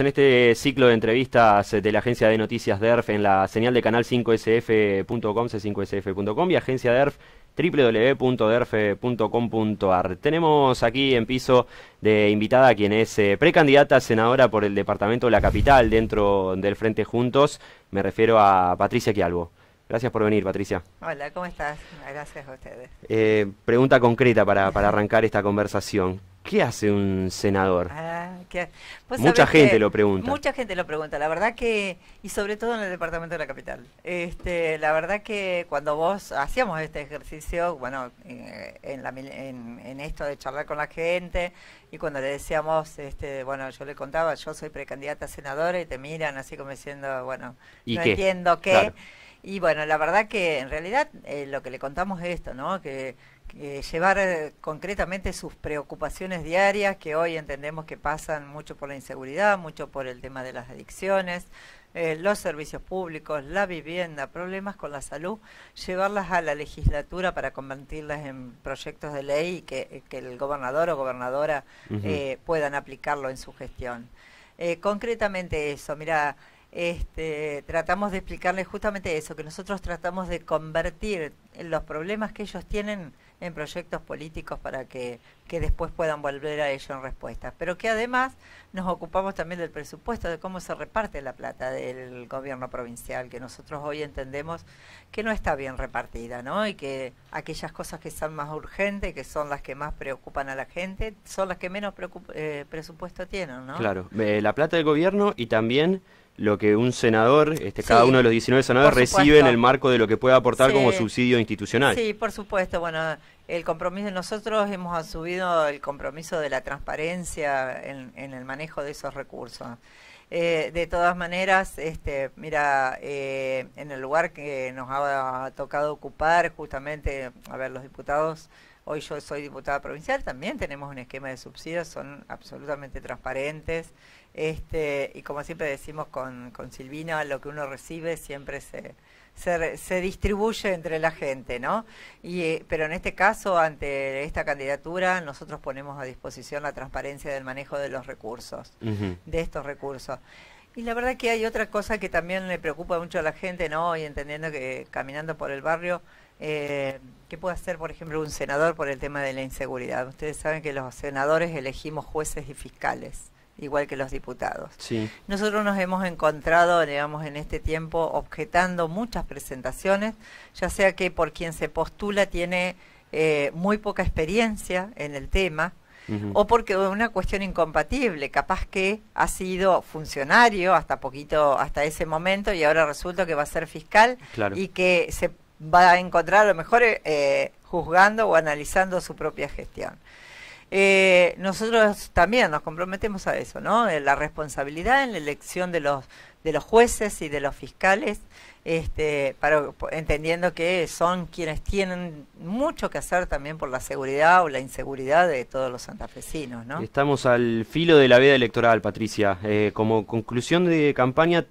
en este ciclo de entrevistas eh, de la agencia de noticias DERF en la señal de canal 5sf.com, c5sf.com y agencia DERF www.derf.com.ar Tenemos aquí en piso de invitada a quien es eh, precandidata a senadora por el departamento de la capital dentro del Frente Juntos. Me refiero a Patricia Quialbo. Gracias por venir, Patricia. Hola, ¿cómo estás? Gracias a ustedes. Eh, pregunta concreta para arrancar esta conversación. ¿Qué hace un senador? Ah, pues, Mucha gente lo pregunta. Mucha gente lo pregunta, la verdad que, y sobre todo en el departamento de la capital. Este, la verdad que cuando vos hacíamos este ejercicio, bueno, eh, en, esto de charlar con la gente, y cuando le decíamos, este, bueno, yo le contaba, yo soy precandidata a senadora, y te miran así como diciendo, bueno, ¿Y no entiendo qué. Y bueno, la verdad que en realidad eh, lo que le contamos es esto, ¿no? Que, llevar eh, concretamente sus preocupaciones diarias, que hoy entendemos que pasan mucho por la inseguridad, mucho por el tema de las adicciones, eh, los servicios públicos, la vivienda, problemas con la salud, llevarlas a la legislatura para convertirlas en proyectos de ley y que, el gobernador o gobernadora puedan aplicarlo en su gestión. concretamente eso, mira, este, tratamos de explicarles justamente eso, que nosotros tratamos de convertir los problemas que ellos tienen en proyectos políticos para que que después puedan volver a ello en respuesta. Pero que además nos ocupamos también del presupuesto, de cómo se reparte la plata del gobierno provincial, que nosotros hoy entendemos que no está bien repartida, ¿no? Y que aquellas cosas que son más urgentes, que son las que más preocupan a la gente, son las que menos eh, presupuesto tienen, ¿no? Claro, eh, la plata del gobierno y también lo que un senador, este, cada uno de los 19 senadores recibe en el marco de lo que puede aportar como subsidio institucional. Sí, por supuesto. Bueno, el compromiso, nosotros hemos asumido el compromiso de la transparencia en, el manejo de esos recursos. Eh, de todas maneras, este, mira, eh, en el lugar que nos ha tocado ocupar, justamente, a ver, los diputados, hoy yo soy diputada provincial, también tenemos un esquema de subsidios, son absolutamente transparentes, este, y como siempre decimos con Silvina, lo que uno recibe siempre se se, se distribuye entre la gente, ¿no? Y, eh, pero en este caso, ante esta candidatura, nosotros ponemos a disposición la transparencia del manejo de los recursos, de estos recursos. Y la verdad que hay otra cosa que también le preocupa mucho a la gente, ¿no? Y entendiendo que caminando por el barrio, eh, ¿qué puede hacer, por ejemplo, un senador por el tema de la inseguridad? Ustedes saben que los senadores elegimos jueces y fiscales igual que los diputados. Nosotros nos hemos encontrado, digamos, en este tiempo objetando muchas presentaciones, ya sea que por quien se postula tiene eh, muy poca experiencia en el tema, o porque una cuestión incompatible, capaz que ha sido funcionario hasta poquito, hasta ese momento, y ahora resulta que va a ser fiscal y que se va a encontrar a lo mejor eh, juzgando o analizando su propia gestión. Eh, nosotros también nos comprometemos a eso, ¿no? La responsabilidad en la elección de los, de los jueces y de los fiscales, este, para, entendiendo que son quienes tienen mucho que hacer también por la seguridad o la inseguridad de todos los santafesinos, ¿no? Estamos al filo de la veda electoral, Patricia. Eh, como conclusión de campaña,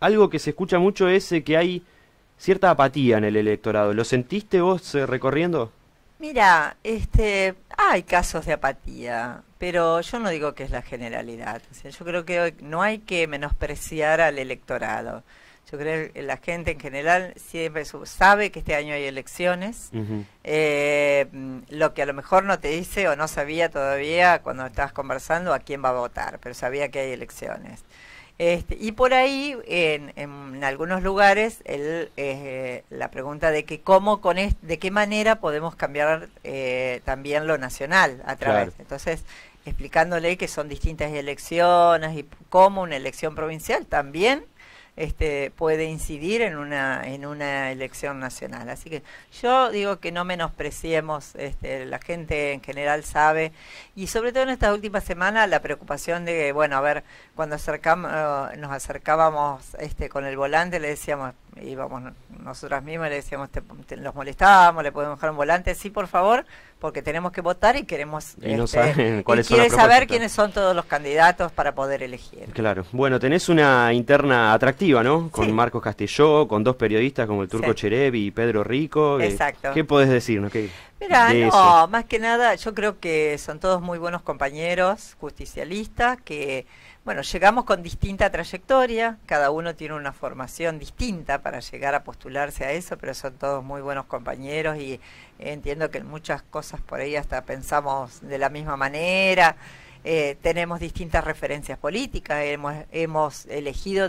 algo que se escucha mucho es eh, que hay cierta apatía en el electorado. ¿Lo sentiste vos eh, recorriendo? Mira, este, hay casos de apatía, pero yo no digo que es la generalidad. yo creo que no hay que menospreciar al electorado. Yo creo que la gente en general siempre sabe que este año hay elecciones. Eh, mm, lo que a lo mejor no te dice o no sabía todavía cuando estabas conversando a quién va a votar, pero sabía que hay elecciones. Este, y por ahí, en, en algunos lugares, el, eh, la pregunta de que cómo con de qué manera podemos cambiar eh, también lo nacional a través. Entonces, explicándole que son distintas elecciones y cómo una elección provincial también este, puede incidir en una, en una elección nacional. Así que yo digo que no menospreciemos, este, la gente en general sabe, y sobre todo en estas últimas semanas la preocupación de, bueno, a ver, cuando acercamos, eh, nos acercábamos este, con el volante le decíamos, vamos, nosotras mismas, le decíamos, te, los molestábamos, le podemos dejar un volante, sí, por favor, porque tenemos que votar y queremos... Y este, saben cuáles saber quiénes son todos los candidatos para poder elegir. Claro. Bueno, tenés una interna atractiva, ¿no? Con Marcos Castelló, con dos periodistas como el Turco Cherevi y Pedro Rico. Eh, Exacto. ¿Qué podés decirnos? Mira, no, más que nada, yo creo que son todos muy buenos compañeros justicialistas que, bueno, llegamos con distinta trayectoria, cada uno tiene una formación distinta para llegar a postularse a eso, pero son todos muy buenos compañeros y entiendo que en muchas cosas por ahí hasta pensamos de la misma manera. Eh, tenemos distintas referencias políticas, hemos, hemos elegido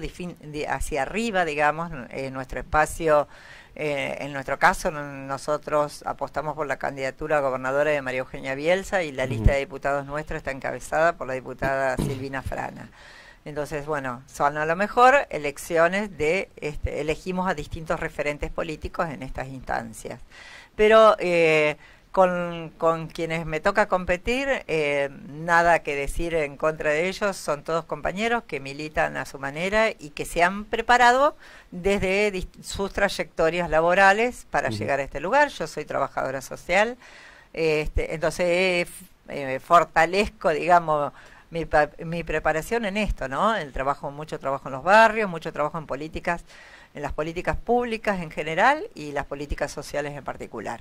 hacia arriba, digamos, en nuestro espacio. Eh, en nuestro caso, nosotros apostamos por la candidatura a gobernadora de María Eugenia Bielsa y la lista de diputados nuestros está encabezada por la diputada Silvina Frana. Entonces, bueno, son a lo mejor elecciones de, este, elegimos a distintos referentes políticos en estas instancias. Pero eh, con, quienes me toca competir, eh, nada que decir en contra de ellos, son todos compañeros que militan a su manera y que se han preparado desde sus trayectorias laborales para llegar a este lugar. Yo soy trabajadora social, este, entonces eh, eh, fortalezco, digamos, mi, preparación en esto, ¿no? El trabajo, mucho trabajo en los barrios, mucho trabajo en políticas en las políticas públicas en general y las políticas sociales en particular.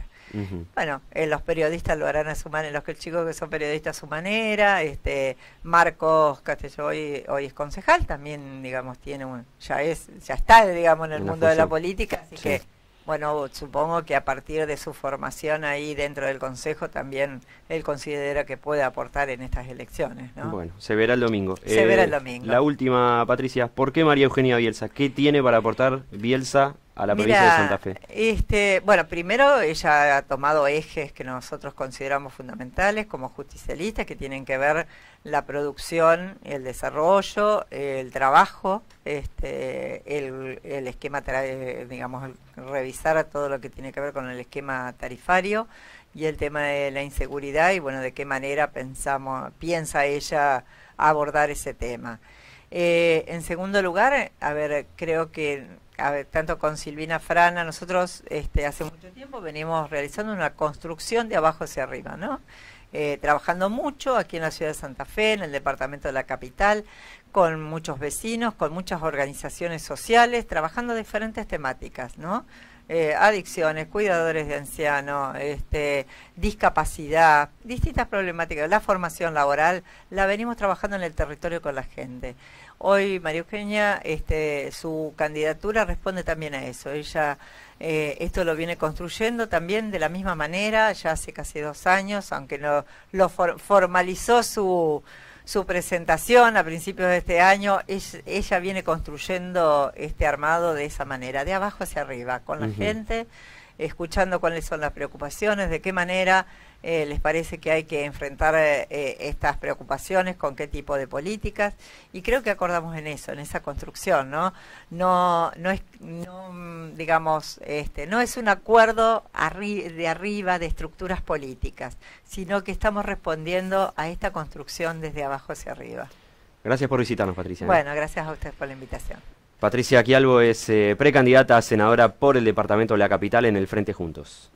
Bueno, eh, los periodistas lo harán a su manera, los que chicos que son periodistas a su manera, este Marcos Castelló hoy, hoy es concejal, también digamos tiene un, ya es, ya está digamos en el mundo de la política, así que bueno, supongo que a partir de su formación ahí dentro del Consejo también él considera que puede aportar en estas elecciones, Bueno, se verá el domingo. Se verá el eh, domingo. La última, Patricia, ¿por qué María Eugenia Bielsa? ¿Qué tiene para aportar Bielsa a la de Santa Fe? Este, bueno, primero ella ha tomado ejes que nosotros consideramos fundamentales como justicialistas, que tienen que ver la producción, el desarrollo, el trabajo, este, el, el esquema, digamos, revisar todo lo que tiene que ver con el esquema tarifario y el tema de la inseguridad y bueno, de qué manera pensamos, piensa ella abordar ese tema. Eh, en segundo lugar, a ver, creo que tanto con Silvina Frana, nosotros este, hace mucho tiempo venimos realizando una construcción de abajo hacia arriba, ¿no? Eh, trabajando mucho aquí en la ciudad de Santa Fe, en el departamento de la capital, con muchos vecinos, con muchas organizaciones sociales, trabajando diferentes temáticas, ¿no? Eh, adicciones, cuidadores de ancianos, este, discapacidad, distintas problemáticas, la formación laboral, la venimos trabajando en el territorio con la gente. Hoy María Eugenia, este, su candidatura responde también a eso. Ella eh, esto lo viene construyendo también de la misma manera, ya hace casi dos años, aunque no lo formalizó su, su presentación a principios de este año, ella viene construyendo este armado de esa manera, de abajo hacia arriba, con la gente escuchando cuáles son las preocupaciones, de qué manera eh, les parece que hay que enfrentar eh, eh, estas preocupaciones, con qué tipo de políticas. Y creo que acordamos en eso, en esa construcción, ¿no? No, no es, digamos, este, no es un acuerdo de arriba de estructuras políticas, sino que estamos respondiendo a esta construcción desde abajo hacia arriba. Gracias por visitarnos, Patricia. Bueno, gracias a ustedes por la invitación. Patricia Quialbo es eh, precandidata a senadora por el departamento de la capital en el Frente Juntos.